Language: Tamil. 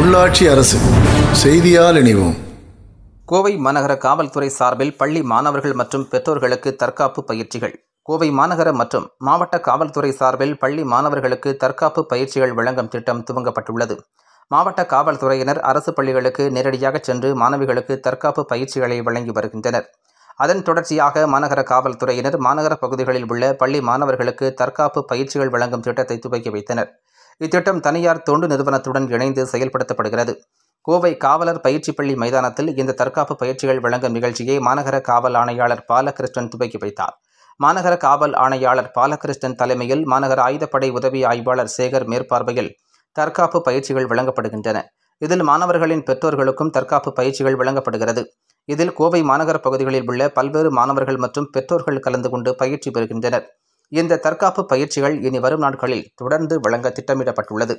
உள்ளாட்சி அரசு செய்தியால் இணைவோம் கோவை மாநகர காவல்துறை சார்பில் பள்ளி மாணவர்கள் மற்றும் பெற்றோர்களுக்கு தற்காப்பு பயிற்சிகள் கோவை மாநகர மற்றும் மாவட்ட காவல்துறை சார்பில் பள்ளி மாணவர்களுக்கு தற்காப்பு பயிற்சிகள் வழங்கும் திட்டம் துவங்கப்பட்டுள்ளது மாவட்ட காவல்துறையினர் அரசு பள்ளிகளுக்கு நேரடியாக சென்று மாணவிகளுக்கு தற்காப்பு பயிற்சிகளை வழங்கி வருகின்றனர் அதன் தொடர்ச்சியாக மாநகர காவல்துறையினர் மாநகர பகுதிகளில் உள்ள பள்ளி மாணவர்களுக்கு தற்காப்பு பயிற்சிகள் வழங்கும் திட்டத்தை துவக்கி வைத்தனர் இத்திட்டம் தனியார் தொண்டு நிறுவனத்துடன் இணைந்து செயல்படுத்தப்படுகிறது கோவை காவலர் பயிற்சி பள்ளி மைதானத்தில் இந்த தற்காப்பு பயிற்சிகள் வழங்கும் நிகழ்ச்சியை மாநகர காவல் ஆணையாளர் பாலகிருஷ்ணன் துவக்கி வைத்தார் மாநகர காவல் ஆணையாளர் பாலகிருஷ்ணன் தலைமையில் மாநகர ஆயுதப்படை உதவி ஆய்வாளர் சேகர் மேற்பார்வையில் தற்காப்பு பயிற்சிகள் வழங்கப்படுகின்றன இதில் மாணவர்களின் பெற்றோர்களுக்கும் தற்காப்பு பயிற்சிகள் வழங்கப்படுகிறது இதில் கோவை மாநகர பகுதிகளில் உள்ள பல்வேறு மாணவர்கள் மற்றும் பெற்றோர்கள் கலந்து கொண்டு பயிற்சி பெறுகின்றனர் இந்த தற்காப்பு பயிற்சிகள் இனி வரும் நாட்களில் தொடர்ந்து வழங்க திட்டமிடப்பட்டுள்ளது